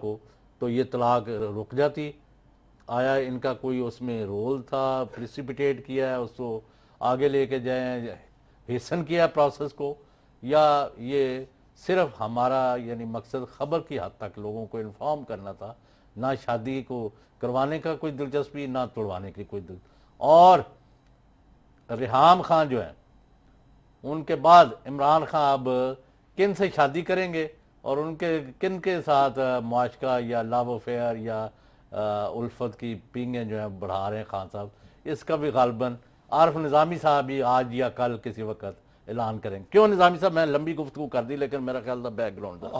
को तो ये तलाक रुक जाती आया इनका कोई उसमें रोल था प्रिसिपिटेट किया है उसको आगे लेके जाए हेसन किया प्रोसेस को या ये सिर्फ हमारा यानी मकसद खबर की हद तक लोगों को इन्फॉर्म करना था ना शादी को करवाने का कोई दिलचस्पी ना तोड़वाने की कोई दिल और रिहाम खान जो है उनके बाद इमरान खान अब किन से शादी करेंगे और उनके किन के साथ मुआशका या लव अफेयर या उल्फत की पींगें जो हैं बढ़ा रहे हैं खान साहब इसका भी गालबन आरफ निज़ामी साहब भी आज या कल किसी वक्त ऐलान करें क्यों निज़ामी साहब मैं लंबी गुफ्तु कर दी लेकिन मेरा ख्याल था बैकग्राउंड था